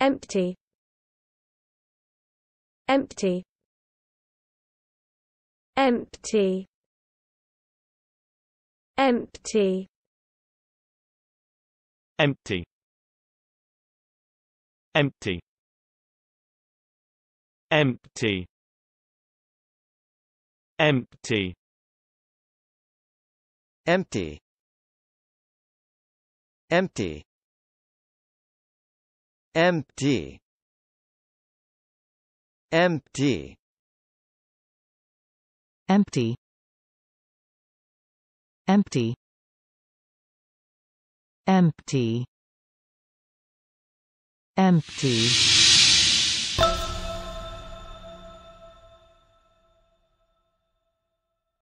empty empty empty empty empty empty empty empty empty empty empty empty empty empty empty empty